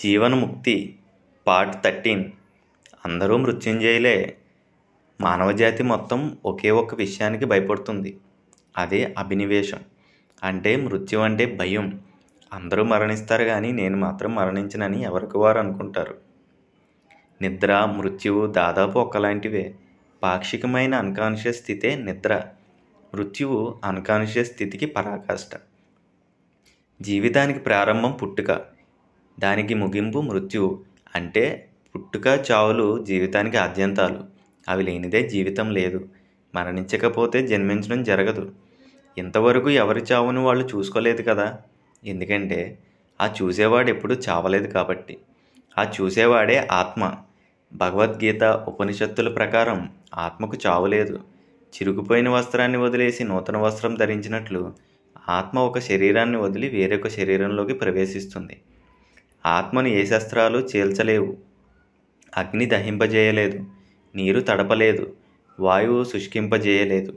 జీవన్ముక్తి part thirteen అందరూ మృత్యుంజయులే మానవజాతి మొత్తం ఒకే ఒక్క విషయానికి భయపడుతుంది అదే అభినివేశం అంటే మృత్యు అంటే భయం అందరూ మరణిస్తారు కానీ నేను మాత్రం మరణించనని ఎవరికి వారు అనుకుంటారు నిద్ర మృత్యువు దాదాపు ఒకలాంటివే పాక్షికమైన అన్కాన్షియస్ స్థితే నిద్ర మృత్యువు అన్కాన్షియస్ స్థితికి పరాకాష్ట జీవితానికి ప్రారంభం పుట్టుక దానికి ముగింపు మృత్యు అంటే పుట్టుక చావులు జీవితానికి ఆద్యంతాలు అవి లేనిదే జీవితం లేదు మరణించకపోతే జన్మించడం జరగదు ఇంతవరకు ఎవరి చావును వాళ్ళు చూసుకోలేదు కదా ఎందుకంటే ఆ చూసేవాడు ఎప్పుడు చావలేదు కాబట్టి ఆ చూసేవాడే ఆత్మ భగవద్గీత ఉపనిషత్తుల ప్రకారం ఆత్మకు చావు లేదు వస్త్రాన్ని వదిలేసి నూతన వస్త్రం ధరించినట్లు ఆత్మ ఒక శరీరాన్ని వదిలి వేరొక శరీరంలోకి ప్రవేశిస్తుంది ఆత్మను ఏ శస్త్రాలు చీల్చలేవు అగ్ని దహింపజేయలేదు నీరు తడపలేదు వాయువు శుష్కింపజేయలేదు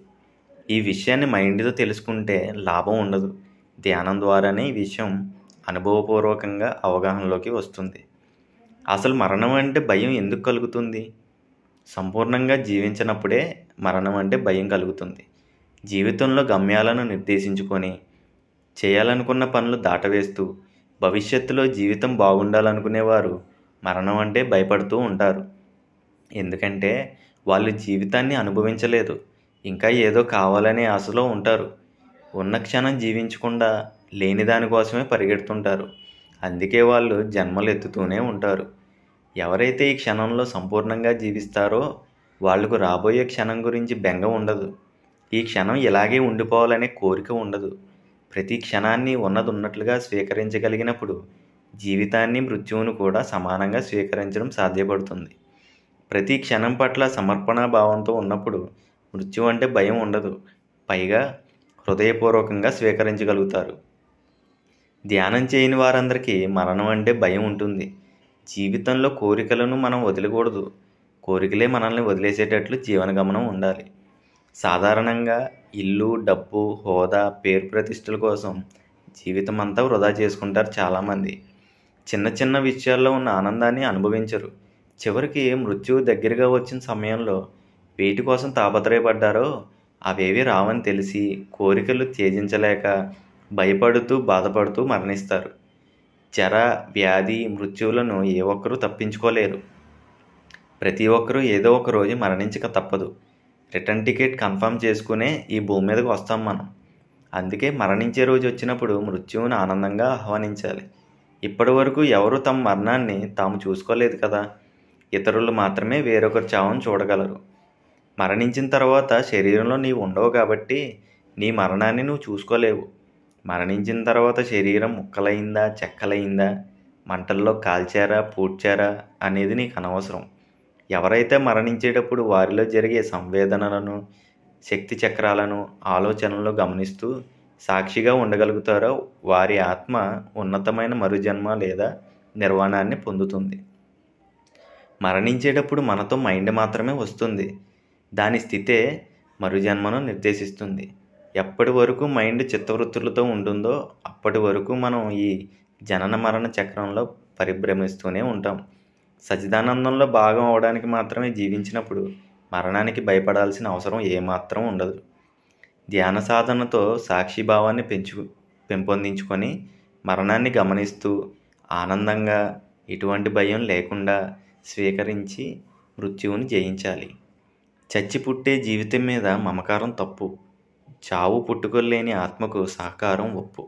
ఈ విషయాన్ని మైండ్తో తెలుసుకుంటే లాభం ఉండదు ధ్యానం ద్వారానే ఈ విషయం అనుభవపూర్వకంగా అవగాహనలోకి వస్తుంది అసలు మరణం అంటే భయం ఎందుకు కలుగుతుంది సంపూర్ణంగా జీవించినప్పుడే మరణం అంటే భయం కలుగుతుంది జీవితంలో గమ్యాలను నిర్దేశించుకొని చేయాలనుకున్న పనులు దాటవేస్తూ భవిష్యత్తులో జీవితం బాగుండాలనుకునేవారు మరణం అంటే భయపడుతూ ఉంటారు ఎందుకంటే వాళ్ళు జీవితాన్ని అనుభవించలేదు ఇంకా ఏదో కావాలనే ఆశలో ఉంటారు ఉన్న క్షణం జీవించకుండా లేని దానికోసమే పరిగెడుతుంటారు అందుకే వాళ్ళు జన్మలు ఎత్తుతూనే ఉంటారు ఎవరైతే ఈ క్షణంలో సంపూర్ణంగా జీవిస్తారో వాళ్లకు రాబోయే క్షణం గురించి బెంగ ఉండదు ఈ క్షణం ఇలాగే ఉండిపోవాలనే కోరిక ఉండదు ప్రతి క్షణాన్ని ఉన్నదున్నట్లుగా స్వీకరించగలిగినప్పుడు జీవితాన్ని మృత్యువును కూడా సమానంగా స్వీకరించడం సాధ్యపడుతుంది ప్రతి క్షణం పట్ల సమర్పణ భావంతో ఉన్నప్పుడు మృత్యు అంటే భయం ఉండదు పైగా హృదయపూర్వకంగా స్వీకరించగలుగుతారు ధ్యానం చేయని వారందరికీ మరణం అంటే భయం ఉంటుంది జీవితంలో కోరికలను మనం వదిలికూడదు కోరికలే మనల్ని వదిలేసేటట్లు జీవన గమనం ఉండాలి సాధారణంగా ఇల్లు డబ్బు హోదా పేరు ప్రతిష్టల కోసం జీవితం అంతా వృధా చేసుకుంటారు చాలామంది చిన్న చిన్న విషయాల్లో ఉన్న ఆనందాన్ని అనుభవించరు చివరికి మృత్యువు దగ్గరగా వచ్చిన సమయంలో వీటి కోసం తాపత్రయపడ్డారో అవేవి రావని తెలిసి కోరికలు త్యజించలేక భయపడుతూ బాధపడుతూ మరణిస్తారు జర వ్యాధి మృత్యువులను ఏ ఒక్కరూ తప్పించుకోలేరు ప్రతి ఒక్కరూ ఏదో ఒక రోజు మరణించక తప్పదు రిటర్న్ టికెట్ కన్ఫర్మ్ చేసుకునే ఈ భూమి మీదకి వస్తాం మనం అందుకే మరణించే రోజు వచ్చినప్పుడు మృత్యువును ఆనందంగా ఆహ్వానించాలి ఇప్పటి వరకు ఎవరు తమ మరణాన్ని తాము చూసుకోలేదు కదా ఇతరులు మాత్రమే వేరొకరు చావం చూడగలరు మరణించిన తర్వాత శరీరంలో నీవు ఉండవు కాబట్టి నీ మరణాన్ని నువ్వు చూసుకోలేవు మరణించిన తర్వాత శరీరం ముక్కలైందా చెక్కలైందా మంటల్లో కాల్చారా పూడ్చారా అనేది నీకు అనవసరం ఎవరైతే మరణించేటప్పుడు వారిలో జరిగే సంవేదనలను శక్తి చక్రాలను ఆలోచనలను గమనిస్తూ సాక్షిగా ఉండగలుగుతారో వారి ఆత్మ ఉన్నతమైన మరుజన్మ లేదా నిర్వాణాన్ని పొందుతుంది మరణించేటప్పుడు మనతో మైండ్ మాత్రమే వస్తుంది దాని స్థితే మరుజన్మను నిర్దేశిస్తుంది ఎప్పటి వరకు మైండ్ చిత్తవృత్తులతో ఉంటుందో అప్పటి వరకు మనం ఈ జనన మరణ చక్రంలో పరిభ్రమిస్తూనే ఉంటాం సచిదానందంలో భాగం అవడానికి మాత్రమే జీవించినప్పుడు మరణానికి భయపడాల్సిన అవసరం ఏమాత్రం ఉండదు ధ్యాన సాధనతో సాక్షిభావాన్ని పెంచు పెంపొందించుకొని మరణాన్ని గమనిస్తూ ఆనందంగా ఎటువంటి భయం లేకుండా స్వీకరించి మృత్యువుని జయించాలి చచ్చి పుట్టే జీవితం మీద మమకారం తప్పు చావు పుట్టుకోలేని ఆత్మకు సహకారం ఒప్పు